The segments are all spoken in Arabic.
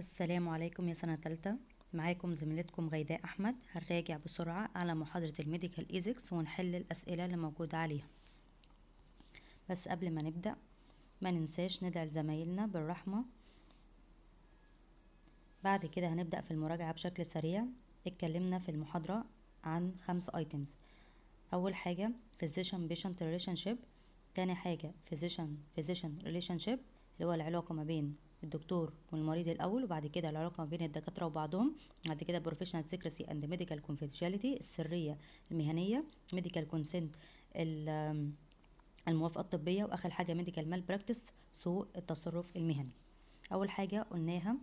السلام عليكم يا سنة تالتة معاكم زميلتكم غيداء أحمد هنراجع بسرعة على محاضرة الميديكال إيزكس ونحل الأسئلة اللي موجودة عليها بس قبل ما نبدأ ما ننساش ندعي لزمايلنا بالرحمة بعد كده هنبدأ في المراجعة بشكل سريع اتكلمنا في المحاضرة عن خمس ايتمز أول حاجة physician patient relationship تاني حاجة physician physician relationship اللي هو العلاقة ما بين الدكتور والمريض الاول وبعد كده العلاقه ما بين الدكاتره وبعضهم بعد كده بروفيشنال سيكريسي اند ميديكال كونفيدشاليتي السريه المهنيه ميديكال كونسنت الموافقه الطبيه واخر حاجه ميديكال مال براكتس سوء التصرف المهني اول حاجه قلناها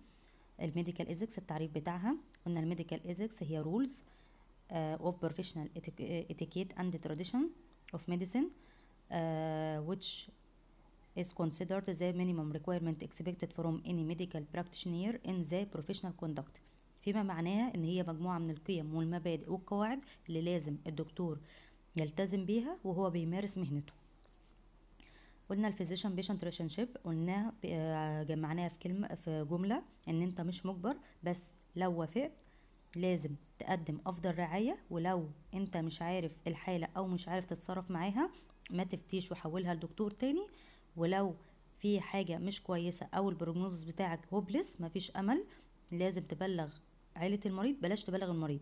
الميديكال ايزكس التعريف بتاعها قلنا الميديكال ايزكس هي رولز اوف بروفيشنال اتيكيت اند تراديشن اوف ميديسن which is considered the minimum requirement expected from any medical practitioner in the professional conduct فيما معناها ان هي مجموعة من القيم والمبادئ والقواعد اللي لازم الدكتور يلتزم بيها وهو بيمارس مهنته قلنا الفيزيشن بيشنت ريليشن شيب قلناها جمعناها في كلمه في جمله ان انت مش مجبر بس لو وافقت لازم تقدم افضل رعايه ولو انت مش عارف الحاله او مش عارف تتصرف معاها ما تفتيش وحولها لدكتور تاني ولو في حاجة مش كويسة أو البروجنوز بتاعك هوبلس مفيش أمل لازم تبلغ عيلة المريض بلاش تبلغ المريض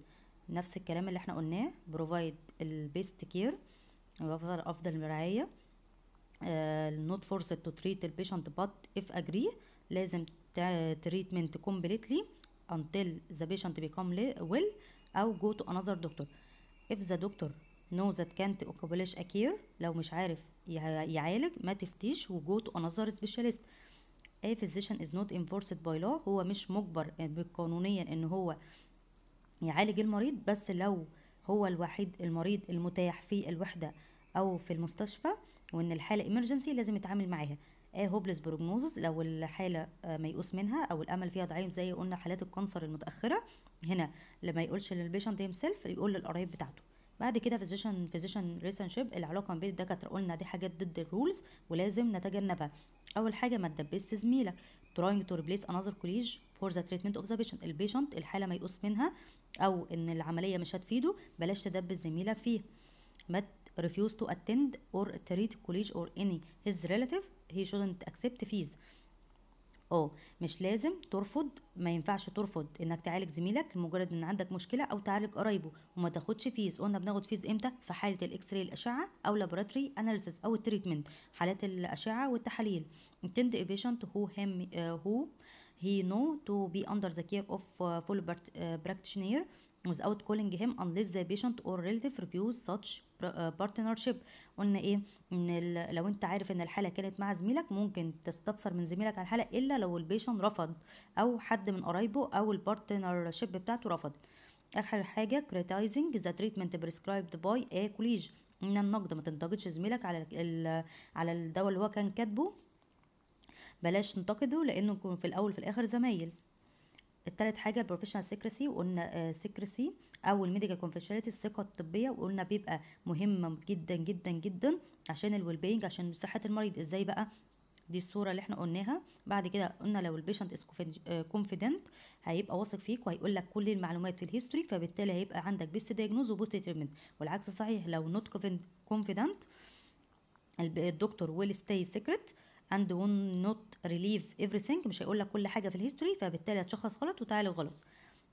نفس الكلام اللي احنا قلناه بروفايد البيست كير أفضل رعاية نوت فورس تو تريت البيشنت بات اف اجري لازم تريتمنت كومبليتلي until the patient become well أو go to another doctor if the doctor ذات كانت اوكابولاش اكير لو مش عارف يعالج ما تفتيش وجو تو انذر سبيشاليست اي physician از نوت enforced باي law هو مش مجبر قانونيا ان هو يعالج المريض بس لو هو الوحيد المريض المتاح في الوحدة او في المستشفى وان الحالة emergency لازم يتعامل معاها ايه هوبلس بروجنوزس لو الحاله آه، ميؤوس منها او الامل فيها ضعيف زي قلنا حالات الكانسر المتاخره هنا لما يقولش للبيشنت هيم سيلف يقول للقرايب بتاعته بعد كده فيزيشن فيزيشن ريليشن شيب العلاقه ما بين الدكاتره قلنا دي حاجات ضد الرولز ولازم نتجنبها اول حاجه ما تدبست زميلك trying to replace another كوليج for the treatment of the patient البيشنت الحاله ما يقص منها او ان العمليه مش هتفيده بلاش تدبس زميلك فيها ما refuse to attend or treat college or any his relative he shouldn't accept fees اه مش لازم ترفض ما ينفعش ترفض انك تعالج زميلك لمجرد ان عندك مشكله او تعالج قرايبه وما تاخدش فيز قلنا بناخد فيز امتى في حاله الاكس راي الاشعه او لابوراتوري اناليسيس او التريتمنت حالات الاشعه والتحاليل intend بيشنت هو who هو هي نو تو بي اندر ذا كير اوف فول براكتشنير without calling him unless the patient or relative refuse such بارتنرشيب قلنا ايه ان لو انت عارف ان الحاله كانت مع زميلك ممكن تستفسر من زميلك عن الحاله الا لو البيشن رفض او حد من قرايبه او البارتنرشيب بتاعته رفضت اخر حاجه كريتايزنج ذا تريتمنت بريسكرايبد باي a كوليج ان النقد ما تنتقدش زميلك على على الدواء اللي هو كان كاتبه بلاش تنتقده لانه في الاول في الاخر زمايل التالت حاجه البروفيشنال سيكريسي وقلنا سيكريسي آه، او الميديكال كونفيشناليتي الثقه الطبيه وقلنا بيبقى مهم جدا جدا جدا عشان الويل بينج عشان صحه المريض ازاي بقى دي الصوره اللي احنا قلناها بعد كده قلنا لو البيشنت از كونفيدنت هيبقى واثق فيك وهيقول لك كل المعلومات في الهيستوري فبالتالي هيبقى عندك بيست دايجنوز وبوست تريتمنت والعكس صحيح لو نوت كونفيدنت الدكتور ويل ستاي سيكريت and will not relieve everything مش هيقول لك كل حاجه في الهيستوري فبالتالي هتشخص غلط وتعالج غلط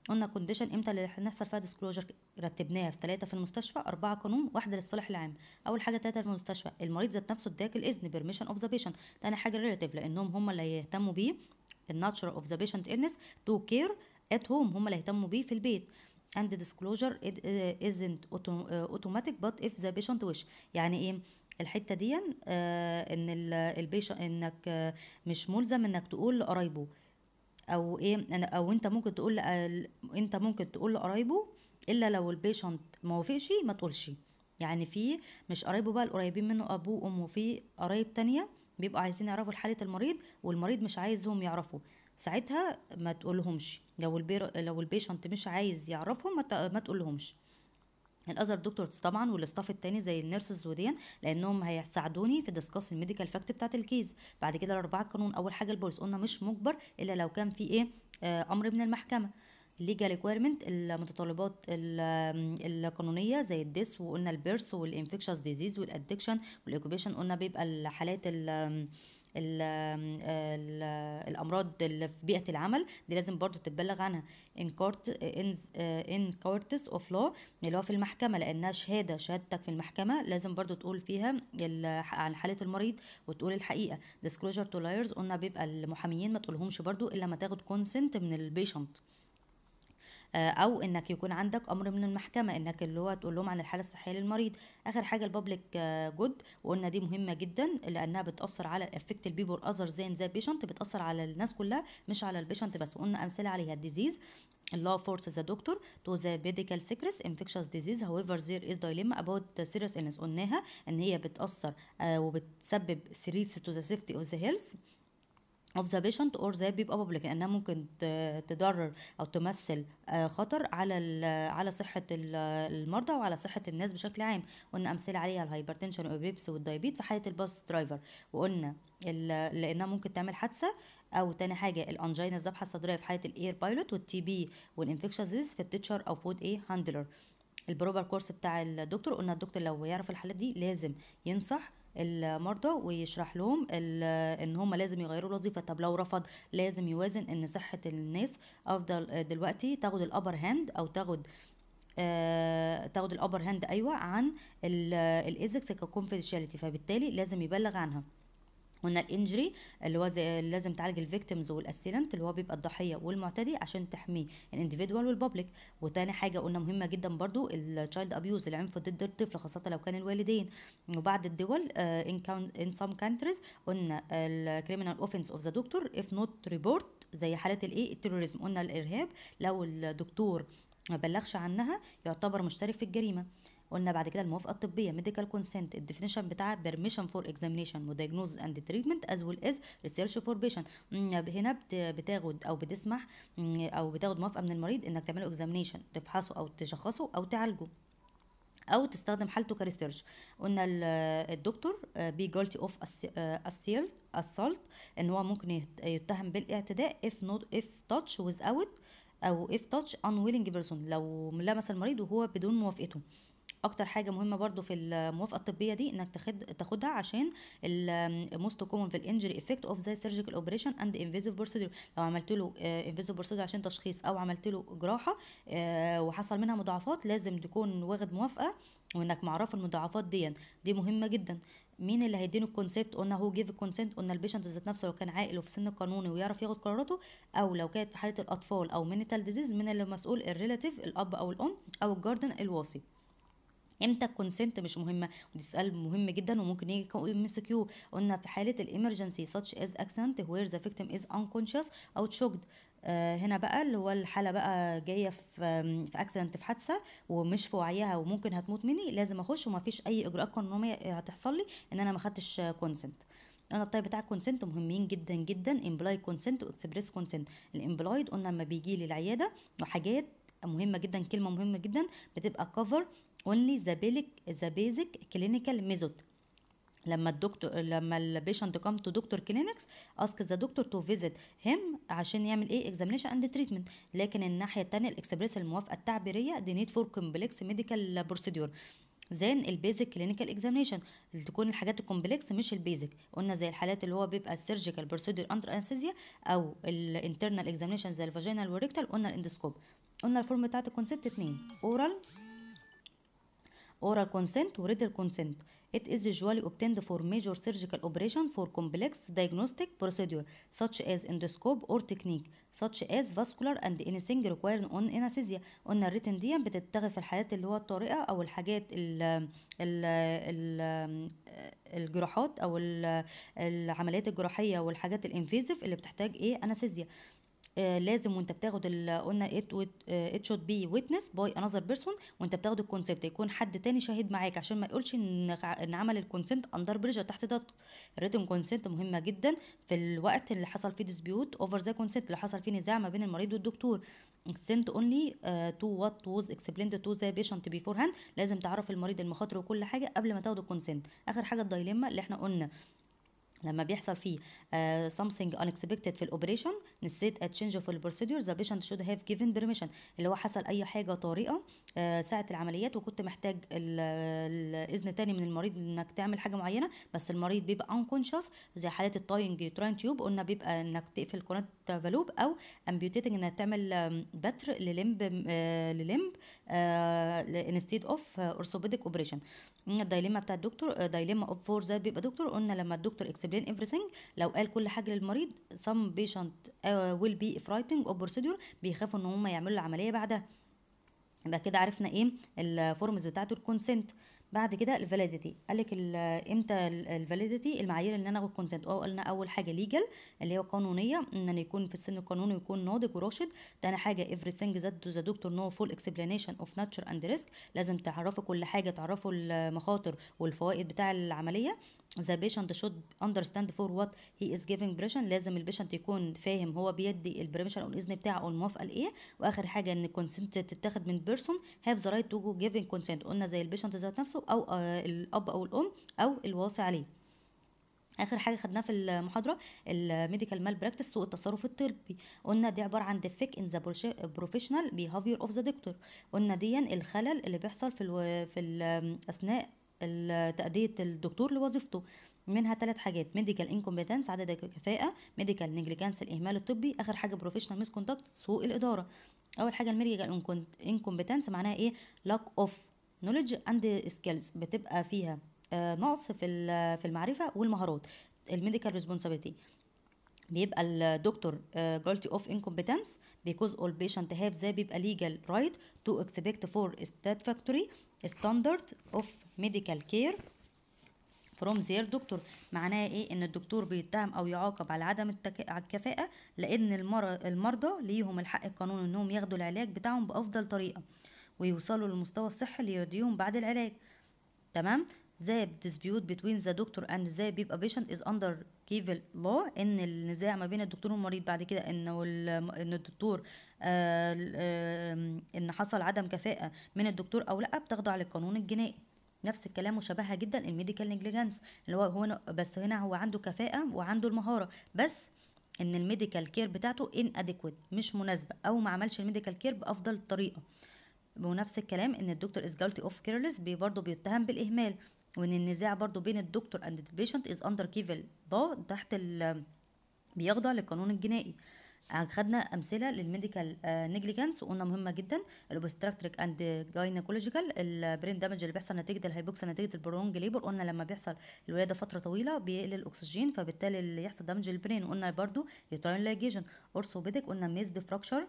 قلنا كونديشن امتى اللي هنحصل فيها ديسكلوجر رتبناها في ثلاثه في المستشفى اربعه قانون واحده للصالح العام اول حاجه ثلاثه في المستشفى المريض ذات نفسه اداك الاذن بيرميشن اوف ذا بيشنت ثاني حاجه ريليتيف لانهم هم اللي هيهتموا بيه الناتشر اوف ذا بيشنت ايرنس تو كير ات هوم هم اللي هيهتموا بيه في البيت and ديسكلوجر ازنت اوتوماتيك بات اف ذا بيشنت ويش يعني ايه الحته دي آه، ان البيش انك آه، مش ملزم انك تقول لقرايبه او ايه او انت ممكن تقول انت ممكن تقول لقرايبه الا لو البيشنت ما وافقش ما تقولش يعني في مش قرايبه بقى القريبين منه ابوه وامه في قرايب تانية بيبقوا عايزين يعرفوا حاله المريض والمريض مش عايزهم يعرفوا ساعتها ما تقولهمش لو لو البيشنت مش عايز يعرفهم ما تقولهمش الاذر دكتورز طبعا والاستاف التاني زي النيرسز وديا لانهم هيساعدوني في ديسكاس الميديكال فاكت بتاعه الكيس بعد كده الاربعه القانون اول حاجه البوليس قلنا مش مجبر الا لو كان في ايه آه امر من المحكمه ليجا ريكويرمنت المتطلبات القانونيه زي الديس وقلنا البيرس والانفكشس ديزيز والادكشن والاوكيبيشن قلنا بيبقى الحالات ال ال الامراض اللي في بيئه العمل دي لازم برضو تتبلغ عنها ان كورت ان كورتس اوف لو اللي هو في المحكمه لانها شهاده شهادتك في المحكمه لازم برضو تقول فيها عن حاله المريض وتقول الحقيقه ديسكلوجر تو لايرز قلنا بيبقى المحاميين ما تقولهمش برضو الا ما تاخد كونسنت من البيشنت آه، او انك يكون عندك امر من المحكمه انك اللي هو تقول لهم عن الحاله الصحيه للمريض اخر حاجه البابليك آه، جود وقلنا دي مهمه جدا لانها بتاثر على افكت البيبور اذر زين ذا بيشنت بتاثر على الناس كلها مش على البيشنت بس قلنا امثله عليها الديزيز law forces the doctor to the medical secrets infectious disease however there is dilemma about serious illness قلناها ان هي بتاثر آه، وبتسبب threats to the safety of the health of the patient or the بيبقى public لانها ممكن تضرر او تمثل آه، خطر على على صحه المرضى وعلى صحه الناس بشكل عام قلنا امثله عليها الهايبرتنشن والبيبس والدايبيت في حاله الباص درايفر وقلنا لانها ممكن تعمل حادثه او تاني حاجه الانجينا الذبحه الصدريه في حاله الاير بايلوت والتي بي والانفكشن في التيتشر او فود ايه هاندلر البروبر كورس بتاع الدكتور قلنا الدكتور لو يعرف الحالات دي لازم ينصح المرضى ويشرح لهم ان هم لازم يغيروا الوظيفه طب لو رفض لازم يوازن ان صحه الناس افضل دلوقتي تاخد الابر هاند او تاخد آه، تاخد الابر هاند ايوه عن الايزكس ككونفيدشاليتي فبالتالي لازم يبلغ عنها قلنا الانجري اللي هو زي لازم تعالج الفيكتيمز والاسيلنت اللي هو بيبقى الضحيه والمعتدي عشان تحميه الانديفيدوال يعني والبابليك وتاني حاجه قلنا مهمه جدا برضو التشايلد ابيوز العنف ضد الطفل خاصه لو كان الوالدين وبعد الدول ان سام كانتريز قلنا الكريمنال اوفنس اوف ذا دكتور اف نوت ريبورت زي حالات الايه التيروريزم قلنا الارهاب لو الدكتور ما بلغش عنها يعتبر مشترك في الجريمه قلنا بعد كده الموافقه الطبيه consent كونسنت الديفينيشن بتاعها for examination اكزامينيشن diagnosis and treatment as well as research for patient هنا بتاخد او بتسمح او بتاخد موافقه من المريض انك تعمله examination تفحصه او تشخصه او تعالجه او تستخدم حالته كريسيرش قلنا الدكتور بي جولتي اوف اسيل اسالت ان هو ممكن يتهم بالاعتداء اف نوت اف تاتش ويز اوت او اف تاتش ان ويلنج بيرسون لو لمس المريض وهو بدون موافقته اكتر حاجه مهمه برضو في الموافقه الطبيه دي انك تاخد تاخدها عشان الموست كومن في الانجري افكت اوف ذا سيرجيكال اوبريشن اند انفيزيف بروسيدور لو عملت له انفيزيف آه، بروسيدور عشان تشخيص او عملت له جراحه آه، وحصل منها مضاعفات لازم تكون واخد موافقه وانك معرفه المضاعفات دي دي مهمه جدا مين اللي هيدينه الكونسبت قلنا هو جيف الكونسنت قلنا البيشنت ذات نفسه لو كان عاقل وفي سن قانوني ويعرف ياخد قراراته او لو كانت في حاله الاطفال او مينيتال ديزيز من اللي مسؤول الريلاتيف الاب او الام او الجاردن الوصي امتى الكونسنت مش مهمه ودي سؤال مهم جدا وممكن يجي ام اس كيو قلنا في حاله الامرجنسي such as accident where the victim is unconscious او choked آه، هنا بقى اللي هو الحاله بقى جايه في في اكسيدنت في حادثه ومش في وعيها وممكن هتموت مني لازم اخش وما فيش اي اجراءات قانونيه هتحصل لي ان انا ما خدتش كونسنت انا الطيب بتاع الكونسنت مهمين جدا جدا امبلاي كونسنت واكسبريس كونسنت الامبلايد قلنا لما بيجي لي العياده وحاجات مهمه جدا كلمه مهمه جدا بتبقى كفر only the basic the basic clinical method لما الدكتور لما البيشنت كام تو دكتور كلينكس اسك ذا دكتور تو فيزيت هيم عشان يعمل ايه اكزامينشن اند تريتمنت لكن الناحيه الثانيه الاكسبريس الموافقه التعبيريه دي نيد فور كومبلكس ميديكال بروسيدور زين البيزك كلينيكال اكزامينشن تكون الحاجات الكومبلكس مش البيزك قلنا زي الحالات اللي هو بيبقى السيرجيكال بروسيدور اندر انستيزيا او الانترنال اكزامينشن زي الفاجينال وريكتال قلنا الاندسكوب قلنا الفورم بتاعت الكونسيبت اتنين اورال oral consent و written consent it is usually obtained for major surgical operation for complex diagnostic procedure such as endoscope or technique such as vascular and anything requiring on anesthesia قلنا written دي بتتاخد في الحالات اللي هو الطارئه او الحاجات ال ال ال الجراحات او العمليات الجراحيه والحاجات الانفيزيف اللي بتحتاج ايه انستيزيا آه، لازم وانت بتاخد قلنا ات شوت بي ويتنس باي انذر بيرسون وانت بتاخد الكونسبت يكون حد تاني شاهد معاك عشان ما يقولش ان ان عمل الكونسنت اندر بريدج تحت ضغط الريتم كونسنت مهمه جدا في الوقت اللي حصل فيه ديسبيوت اوفر ذا كونسنت اللي حصل فيه نزاع ما بين المريض والدكتور اونلي تو وات ووز was تو ذا بيشنت بيفور هاند لازم تعرف المريض المخاطر وكل حاجه قبل ما تاخد الكونسنت اخر حاجه الدايليما اللي احنا قلنا لما بيحصل فيه uh, something unexpected في الاوبريشن نسيت of the procedure the patient should have given permission اللي هو حصل اي حاجه طارئه uh, ساعه العمليات وكنت محتاج الاذن تاني من المريض انك تعمل حاجه معينه بس المريض بيبقى unconscious زي حاله التاينج يوترين تيوب قلنا بيبقى انك تقفل قناه فالوب او امبيوتيتنج انك تعمل بتر للمب للمب انستيد اوف orthopedic operation الدايليما بتاع الدكتور آه، دايليما اوف فور ذات بيبقى دكتور قلنا لما الدكتور اكسبلين ايفريثينج لو قال كل حاجه للمريض سم بيشنت ويل بي فرايتنج اوف بروسيدور بيخافوا ان هم يعملوا العمليه بعدها يبقى كده عرفنا ايه الفورمز بتاعته الكونسنت بعد كده الفاليديتي قال لك امتى الفاليديتي المعايير اللي انا اخد كونسنت اه قلنا اول حاجه ليجل اللي هي قانونيه ان انا يكون في السن القانوني ويكون ناضج وراشد تاني حاجه ايفري سينج that ذا دكتور نو فول اكسبلانيشن اوف ناتشر اند ريسك لازم تعرفوا كل حاجه تعرفوا المخاطر والفوائد بتاع العمليه ذا بيشنت شود اندرستاند فور وات هي از جيفنج بريشن لازم البيشنت يكون فاهم هو بيدي البريشن او الاذن بتاعه او الموافقه لايه واخر حاجه ان الكونسنت تتاخد من بيرسون هاف ذا رايت تو جيفنج كونسنت قلنا زي البيشنت ذات نفسه أو آه، الأب أو الأم أو الواصي عليه اخر حاجه خدناها في المحاضره الميديكال مال براكتس سوء التصرف الطبي قلنا دي عباره عن ديفيك ان ذا بروفيشنال بيهافير اوف ذا دكتور قلنا دي الخلل اللي بيحصل في الو... في ال... اثناء تأدية الدكتور لوظيفته منها ثلاث حاجات ميديكال انكومبتنس عدد الكفاءة ميديكال نيجليجانس الإهمال الطبي آخر حاجة بروفيشنال ميس كونتاكت سوء الإدارة أول حاجة الميديكال انكومبتنس معناها إيه لاك أوف knowledge and skills بتبقى فيها آه، نقص في في المعرفه والمهارات الميديكال ريسبونسابيلتي بيبقى الدكتور جولتي اوف انكومبتنس بيكوز اول بيشنت هاف ذا بيبقى ليجال رايت تو اكسبكت فور فاكتوري ستاندرد اوف ميديكال كير فروم زير دكتور معناه ايه ان الدكتور بيتهم او يعاقب على عدم التك... على الكفاءه لان المر... المرضى ليهم الحق القانوني انهم ياخدوا العلاج بتاعهم بافضل طريقه ويوصلوا للمستوى الصحي اللي يرضيهم بعد العلاج تمام زي dispute between the doctor and بيب بيبقى patient is under كيفل law ان النزاع ما بين الدكتور والمريض بعد كده ان ان الدكتور آه، آه، ان حصل عدم كفاءه من الدكتور او لا بتخضع للقانون الجنائي نفس الكلام وشبهها جدا الميديكال نيجليجنس اللي هو هو بس هنا هو عنده كفاءه وعنده المهاره بس ان الميديكال كير بتاعته ان اديكويت مش مناسبه او ما عملش الميديكال كير بافضل طريقه ونفس الكلام ان الدكتور از جالتي اوف كيرلس برضه بيتهم بالاهمال وان النزاع برضه بين الدكتور اند بيشنت از اندر كيفل ده تحت ال بيخضع للقانون الجنائي يعني خدنا امثله للميديكال نيجليجنس آه، وقلنا مهمه جدا الاوبستراكتريك اند جاينيكولوجيكال البرين دامج اللي بيحصل نتيجه الهايبوكسيا نتيجه البرونج ليبر قلنا لما بيحصل الولاده فتره طويله بيقل الاكسجين فبالتالي اللي يحصل دامج للبرين وقلنا برضو يوتراين لايجيشن اورثوبيديك قلنا ميز ديفراكشر فراكشر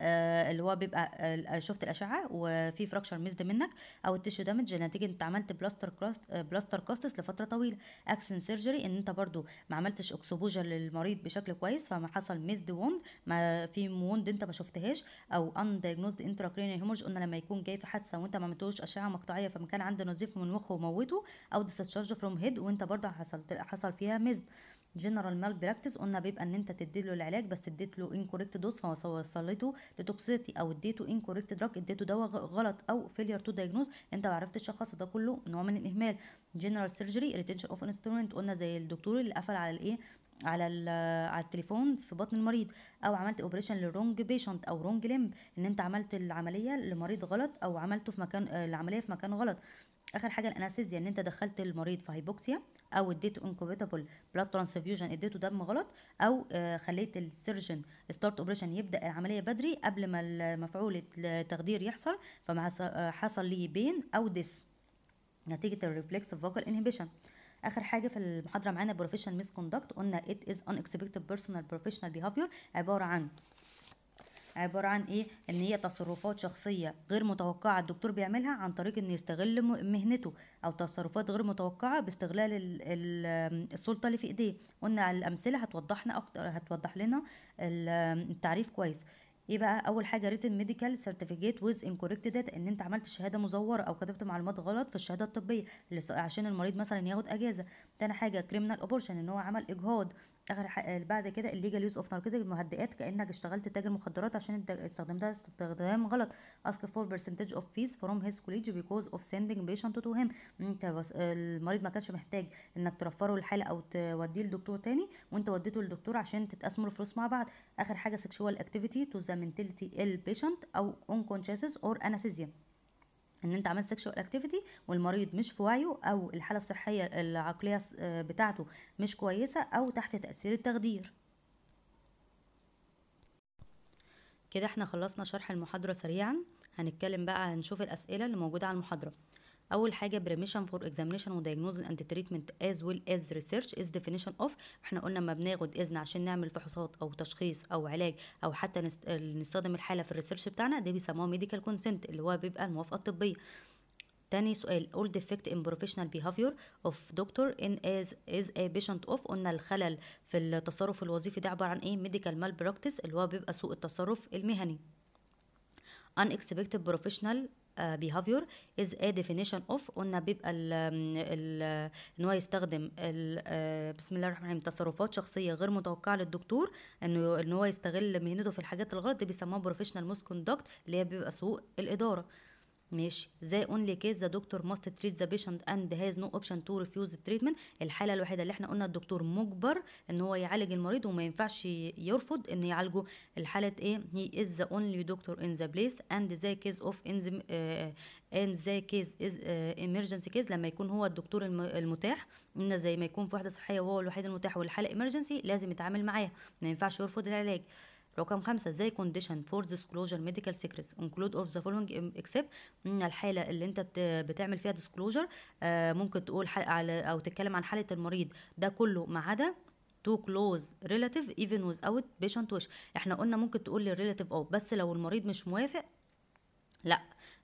آه، اللي هو بيبقى آه، شفت الاشعه وفي فراكشر ميزد منك او التيشو دامج نتيجه انت عملت بلاستر كراست بلاستر كاستس لفتره طويله اكسن سيرجري ان انت برضو ما عملتش اكسبوجر للمريض بشكل كويس فما حصل ميزد ووند ما في ووند انت ما شفتهاش او ان دايجنوزد انتراكرينيال هيمورج قلنا لما يكون جاي في حادثه وانت ما عملتوش اشعه مقطعيه فما كان عنده نزيف من مخه وموته او ديسشارج فروم هيد وانت برضو حصلت حصل فيها ميزد جنرال مال براكتس قلنا بيبقى ان انت تدي له العلاج بس اديت له انكوريكت دوز فوصلته لتوكسيتي او اديته انكوريكت دراج اديته دواء غلط او فيلير تو دايجنوز انت ما عرفتش تشخصه ده كله نوع من الاهمال جنرال سيرجري ريتنشن اوف انسترومنت قلنا زي الدكتور اللي قفل على الايه على آه، على التليفون في بطن المريض او عملت اوبريشن لرونج بيشنت او رونج لمب ان انت عملت العمليه لمريض غلط او عملته في مكان آه، العمليه في مكان غلط اخر حاجه الاناستيزيا ان انت دخلت المريض في هايبوكسيا او اديته انكوبيتابل بلاد ترانسفيوجن اديته دم غلط او آه، خليت السيرجن ستارت اوبريشن يبدا العمليه بدري قبل ما مفعول التخدير يحصل فحصل ليه بين او ديس نتيجه الريفلكس فوكال انهبيشن اخر حاجه في المحاضره معانا بروفيشنال ميس كوندكت قلنا از ان اكسبكتد بيرسونال بروفيشنال بيهافير عباره عن عبارة عن إيه؟ إن هي تصرفات شخصية غير متوقعة الدكتور بيعملها عن طريق إنه يستغل مهنته أو تصرفات غير متوقعة باستغلال السلطة اللي في إيديه، قلنا على الأمثلة هتوضحنا أكتر هتوضح لنا التعريف كويس، ايه بقى اول حاجه ريتن ميديكال سيرتيفيكيت ويز انكوركتد ان انت عملت شهاده مزوره او كتبت معلومات غلط في الشهاده الطبيه اللي عشان المريض مثلا ياخد اجازه تاني حاجه كريمنال ابورشن ان هو عمل اجهاض اخر آه، بعد كده الليجال يوز اوف ناركوتيك المهدئات كانك اشتغلت تاجر مخدرات عشان استخدمتها استخدام غلط اسك فور برسنتج اوف فيز فروم هيز كوليج بيكوز اوف sending بيشنت تو هيم انت المريض ما كانش محتاج انك ترفره الحاله او توديه لدكتور تاني وانت وديته للدكتور عشان تتقسموا الفلوس مع بعض اخر حاجه سكشوال اكتيفيتي تو ذا mentally البيشنت patient او unconscious اور anesthesia ان انت عملت سيكشوال اكتيفيتي والمريض مش في وعيه او الحاله الصحيه العقليه آه، بتاعته مش كويسه او تحت تاثير التخدير كده احنا خلصنا شرح المحاضره سريعا هنتكلم بقى هنشوف الاسئله اللي موجوده على المحاضره اول حاجه بريميشن فور اكزامينشن ودايجنوز اند تريتمنت از ويل از ريسيرش از ديفينيشن اوف احنا قلنا لما بناخد اذن عشان نعمل فحوصات او تشخيص او علاج او حتى نستخدم الحاله في الريسيرش بتاعنا ده بيسموه ميديكال كونسنت اللي هو بيبقى الموافقه الطبيه تاني سؤال all defect in professional behavior of doctor in as is a patient of قلنا الخلل في التصرف الوظيفي ده عبارة عن ايه medical malpractice اللي هو بيبقى سوء التصرف المهني unexpected professional آه، behavior is a definition of قلنا بيبقى ال ال ان هو يستخدم ال آه، بسم الله الرحمن الرحيم تصرفات شخصيه غير متوقعه للدكتور انه ان هو يستغل مهنته في الحاجات الغلط دي بيسموها بروفيشنال مسكوندكت اللي هي بيبقى سوء الاداره ماشي زي اونلي كيس ذا دكتور ماست تريت ذا بيشنت اند هاز نو اوبشن تو ريفيوز التريتمنت الحاله الوحيده اللي احنا قلنا الدكتور مجبر ان هو يعالج المريض وما ينفعش يرفض ان يعالجه الحاله ايه هي از ذا اونلي دكتور ان ذا بليس اند ذا كيس اوف ان ان ذا كيس از ايمرجنسي كيس لما يكون هو الدكتور المتاح ان زي ما يكون في وحده صحيه وهو الوحيد المتاح والحاله ايمرجنسي لازم يتعامل معاها ما ينفعش يرفض العلاج رقم خمسة زي كونديشن فور ديسكلوجر ميديكال سيكريتس انكلود اوف ذا فولوينج اكسبت من الحالة اللي انت بتعمل فيها ديسكلوجر آه، ممكن تقول على او تتكلم عن حالة المريض ده كله ما عدا تو كلوز ريلاتيف ايفن ويز اوت بيشنت وش احنا قلنا ممكن تقول للريلاتيف اه بس لو المريض مش موافق لا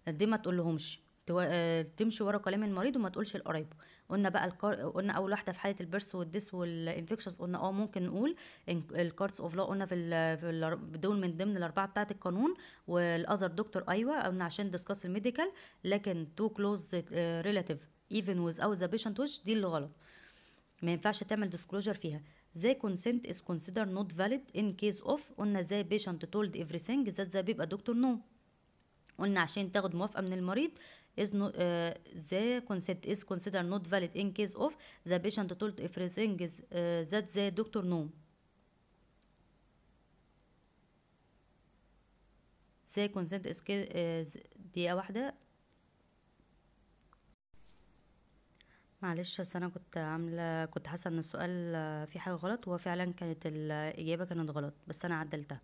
دي ما تقولهمش آه، تمشي ورا كلام المريض وما تقولش لقرايبه قلنا بقى الكار... قلنا اول واحده في حاله البرس والديس والانفكشنز قلنا اه ممكن نقول الكارتس اوف لا قلنا في, ال... في ال... دول من ضمن الاربعه بتاعه القانون والاذر دكتور ايوه قلنا عشان ديسكاس الميديكال لكن تو كلوز ريلاتيف ويز اوت ذا بيشنت وش دي اللي غلط ما ينفعش تعمل ديسكلوجر فيها زي كونسنت از كونسيدر نوت فاليد ان كيس اوف قلنا زي بيشنت تولد ايفريثينج ذات ذا بيبقى دكتور no قلنا عشان تاخد موافقة من المريض is not, uh, the consent is considered not valid in case of the patient told everything is, uh, that the doctor know. The consent is uh, دقيقة واحدة معلش بس انا كنت عامله كنت حاسه ان السؤال فيه حاجه غلط هو فعلا كانت الاجابه كانت غلط بس انا عدلتها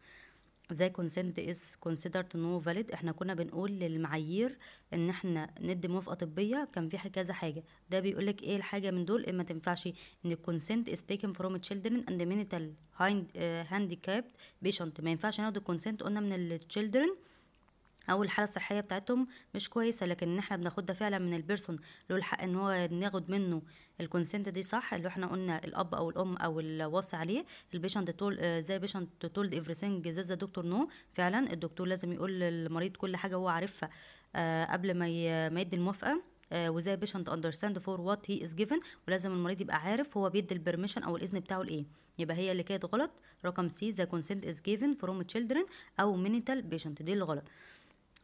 زي كونسنت از كونسيدرد نو فاليد احنا كنا بنقول للمعايير ان احنا ندي موافقه طبيه كان في كذا حاجه ده بيقول لك ايه الحاجه من دول ايه ما تنفعش ان الكونسنت از تيكن فروم تشيلدرن اند مينتال هاند هانديكابد بيشنت ما ينفعش ناخد الكونسنت قلنا من التشيلدرن او الحاله الصحيه بتاعتهم مش كويسه لكن ان احنا بناخدها فعلا من البيرسون له الحق ان هو ناخد منه الكونسنت دي صح اللي احنا قلنا الاب او الام او الوصي عليه البيشنت تول آه، زي بيشنت تول ايفريثينج ذا دكتور نو فعلا الدكتور لازم يقول للمريض كل حاجه هو عارفها آه، قبل ما يدي الموافقه آه، وزي بيشنت اندرستاند فور وات هي از جيفن ولازم المريض يبقى عارف هو بيدي البرميشن او الاذن بتاعه لايه يبقى هي اللي كانت غلط رقم سي ذا كونسنت از جيفن فروم تشيلدرن او مينيتال بيشنت دي اللي غلط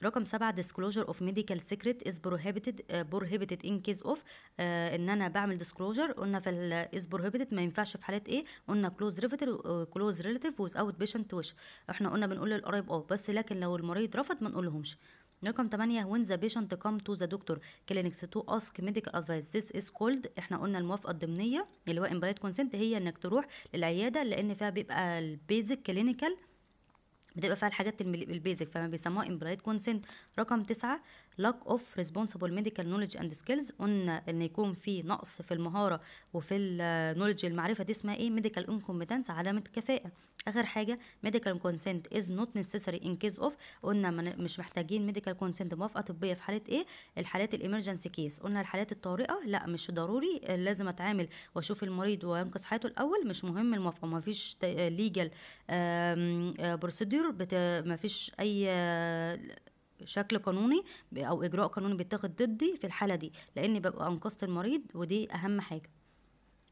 رقم سبعة disclosure of medical secret is prohibited uh, prohibited in case of uh, ان انا بعمل disclosure قلنا في ال is prohibited ما ينفعش في حالات ايه قلنا close relative uh, close relative without patient wish احنا قلنا بنقول للقرايب اه بس لكن لو المريض رفض ما نقولهمش رقم 8 when the patient come to the doctor clinics to ask medical advice this is called احنا قلنا الموافقه الضمنيه اللي هو implied consent هي انك تروح للعياده لان فيها بيبقى البيزك كلينيكال بتبقى فيها الحاجات البيزك فما بيسموها امبرايد كونسنت رقم تسعة lack of responsible medical knowledge and skills قلنا ان يكون في نقص في المهاره وفي النولج المعرفه دي اسمها ايه medical incompetence عدم الكفاءه اخر حاجه medical consent is not necessary in case of قلنا مش محتاجين medical consent موافقه طبيه في حاله ايه الحالات الامرجنسي كيس قلنا الحالات الطارئه لا مش ضروري آه، لازم اتعامل واشوف المريض وانقذ حياته الاول مش مهم الموافقه ما فيش ليجل آه، بروسيدور ما فيش اي آه، شكل قانوني او اجراء قانوني بيتاخد ضدي في الحاله دي لاني ببقى انقذت المريض ودي اهم حاجه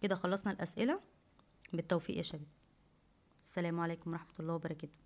كده خلصنا الاسئله بالتوفيق يا شباب السلام عليكم ورحمه الله وبركاته